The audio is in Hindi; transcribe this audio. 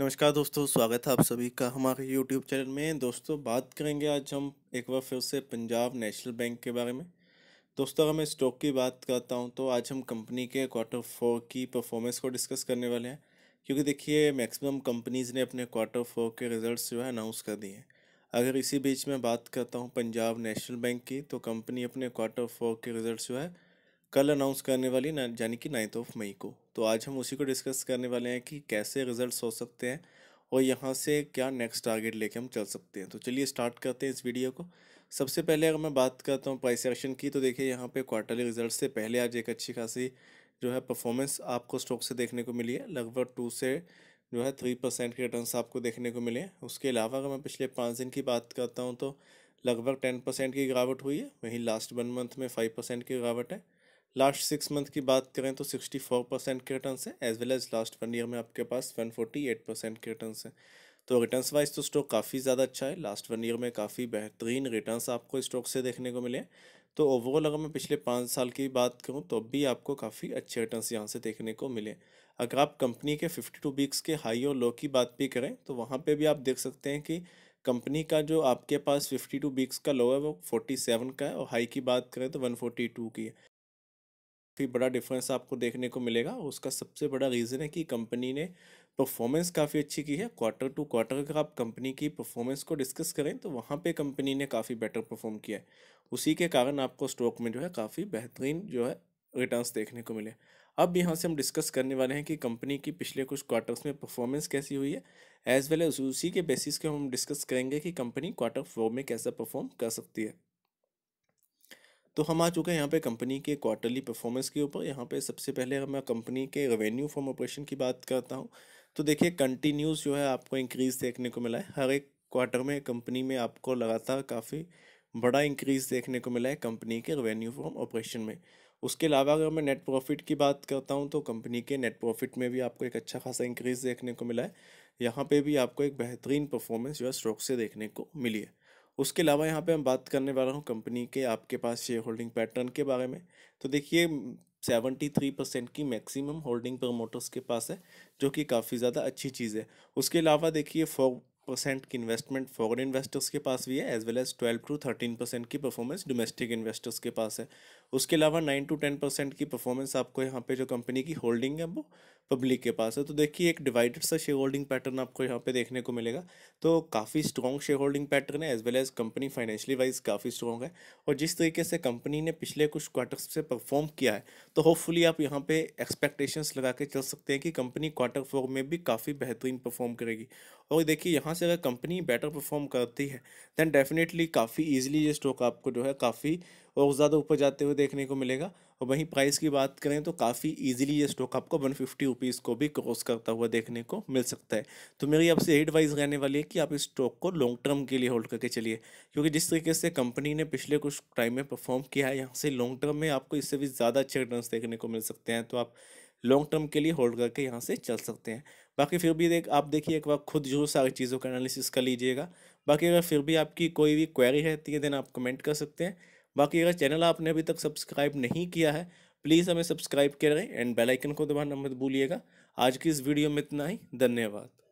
नमस्कार दोस्तों स्वागत है आप सभी का हमारे यूट्यूब चैनल में दोस्तों बात करेंगे आज हम एक बार फिर से पंजाब नेशनल बैंक के बारे में दोस्तों अगर मैं स्टॉक की बात करता हूं तो आज हम कंपनी के क्वार्टर फोर की परफॉर्मेंस को डिस्कस करने वाले हैं क्योंकि देखिए मैक्सिमम कंपनीज़ ने अपने क्वार्टर फोर के रिजल्ट जो है अनाउंस कर दिए हैं अगर इसी बीच में बात करता हूँ पंजाब नेशनल बैंक की तो कंपनी अपने क्वार्टर फोर के रिजल्ट जो है कल अनाउंस करने वाली ना यानी कि नाइन्थ ऑफ मई को तो आज हम उसी को डिस्कस करने वाले हैं कि कैसे रिजल्ट्स हो सकते हैं और यहाँ से क्या नेक्स्ट टारगेट लेके हम चल सकते हैं तो चलिए स्टार्ट करते हैं इस वीडियो को सबसे पहले अगर मैं बात करता हूँ प्राइस एक्शन की तो देखिए यहाँ पे क्वार्टरली रिजल्ट से पहले आज एक अच्छी खासी जो है परफॉर्मेंस आपको स्टॉक से देखने को मिली है लगभग टू से जो है थ्री परसेंट के रिटर्न आपको देखने को मिले उसके अलावा अगर मैं पिछले पाँच दिन की बात करता हूँ तो लगभग टेन परसेंट की गिरावट हुई है वहीं लास्ट वन मंथ में फाइव परसेंट की गिरावट है लास्ट सिक्स मंथ की बात करें तो सिक्सटी फोर परसेंट के रिटर्न है as well as last one year में आपके पास वन फोर्टी एट परसेंट के रिटर्न है तो रिटर्न वाइज तो स्टॉक काफ़ी ज़्यादा अच्छा है लास्ट वन ईयर में काफ़ी बेहतरीन रिटर्न आपको स्टॉक से देखने को मिले तो ओवरऑल अगर मैं पिछले पाँच साल की बात करूँ तो भी आपको काफ़ी अच्छे रिटर्न यहाँ से देखने को मिले अगर आप कंपनी के फिफ्टी टू वीक्स के हाई और लो की बात भी करें तो वहाँ पर भी आप देख सकते हैं कि कंपनी का जो आपके पास फिफ्टी टू वीक्स का लो है वो फोर्टी सेवन का है और हाई की बात करें तो वन फोर्टी टू की है काफ़ी बड़ा डिफरेंस आपको देखने को मिलेगा उसका सबसे बड़ा रीज़न है कि कंपनी ने परफॉर्मेंस काफ़ी अच्छी की है क्वार्टर टू क्वार्टर अगर आप कंपनी की परफॉर्मेंस को डिस्कस करें तो वहाँ पे कंपनी ने काफ़ी बेटर परफॉर्म किया है उसी के कारण आपको स्टॉक में जो है काफ़ी बेहतरीन जो है रिटर्न्स देखने को मिले अब यहाँ से हम डिस्कस करने वाले हैं कि कंपनी की पिछले कुछ क्वार्टर्स में परफॉर्मेंस कैसी हुई है एज वेल एज उसी के बेसिस के हम डिस्कस करेंगे कि कंपनी क्वार्टर फोर में कैसा परफॉर्म कर सकती है तो हम आ चुके हैं यहाँ पे कंपनी के क्वार्टरली परफॉर्मेंस के ऊपर यहाँ पे सबसे पहले मैं कंपनी के रेवेन्यू फ्रॉम ऑपरेशन की बात करता हूँ तो देखिए कंटिन्यूस जो है आपको इंक्रीज़ देखने को मिला है हर एक क्वार्टर में कंपनी में आपको लगातार काफ़ी बड़ा इंक्रीज़ देखने को मिला है कंपनी के रेवेन्यू फ्रॉम ऑपरेशन में उसके अलावा अगर मैं नेट प्रॉफिट की बात करता हूँ तो कंपनी के नेट प्रॉफिट में भी आपको एक अच्छा खासा इंक्रीज़ देखने को मिला है यहाँ पे भी आपको एक बेहतरीन परफॉर्मेंस जो है स्ट्रोक से देखने को मिली है उसके अलावा यहाँ पे मैं बात करने वाला हूँ कंपनी के आपके पास शेयर होल्डिंग पैटर्न के बारे में तो देखिए सेवेंटी थ्री परसेंट की मैक्सिमम होल्डिंग प्रमोटर्स के पास है जो कि काफ़ी ज़्यादा अच्छी चीज़ है उसके अलावा देखिए फॉर परसेंट की इन्वेस्टमेंट फॉरेन इन्वेस्टर्स के पास भी है as well as twelve to thirteen percent की परफॉर्मेंस डोमेस्टिक इन्वेस्टर्स के पास है उसके अलावा नाइन टू टेन परसेंट की परफॉर्मेंस आपको यहाँ पे जो कंपनी की होल्डिंग है वो पब्लिक के पास है तो देखिए एक डिवाइडेड सा शेयर होल्डिंग पैटर्न आपको यहाँ पे देखने को मिलेगा तो काफ़ी स्ट्रॉन्ग शेयर होल्डिंग पैटर्न है as well as company financially wise काफ़ी स्ट्रॉन्ग है और जिस तरीके से कंपनी ने पिछले कुछ क्वार्टर्स से परफॉर्म किया है तो होपफुली आप यहाँ पे एक्सपेक्टेशंस लगा के चल सकते हैं कि कंपनी क्वार्टर फोर में भी काफ़ी बेहतरीन परफॉर्म करेगी और देखिए यहाँ यहाँ से अगर कंपनी बेटर परफॉर्म करती है दैन डेफिनेटली काफ़ी ईजिली ये स्टॉक आपको जो है काफ़ी और ज़्यादा ऊपर जाते हुए देखने को मिलेगा और वहीं प्राइस की बात करें तो काफ़ी ईजिली ये स्टॉक आपको वन फिफ्टी रुपीज़ को भी क्रॉस करता हुआ देखने को मिल सकता है तो मेरी आपसे एडवाइस रहने वाली है कि आप इस स्टॉक को लॉन्ग टर्म के लिए होल्ड करके चलिए क्योंकि जिस तरीके से कंपनी ने पिछले कुछ टाइम में परफॉर्म किया है यहाँ से लॉन्ग टर्म में आपको इससे भी ज़्यादा अच्छे रिटर्न देखने को मिल सकते हैं तो आप लॉन्ग टर्म के लिए होल्ड करके यहाँ से चल सकते हैं बाकी फिर भी देख आप देखिए एक बार खुद जरूर सारी चीज़ों का एनालिसिस कर लीजिएगा बाकी अगर फिर भी आपकी कोई भी क्वेरी रहती है देन आप कमेंट कर सकते हैं बाकी अगर चैनल आपने अभी तक सब्सक्राइब नहीं किया है प्लीज़ हमें सब्सक्राइब करें एंड बेलाइकन को दबाना मत भूलिएगा आज की इस वीडियो में इतना ही धन्यवाद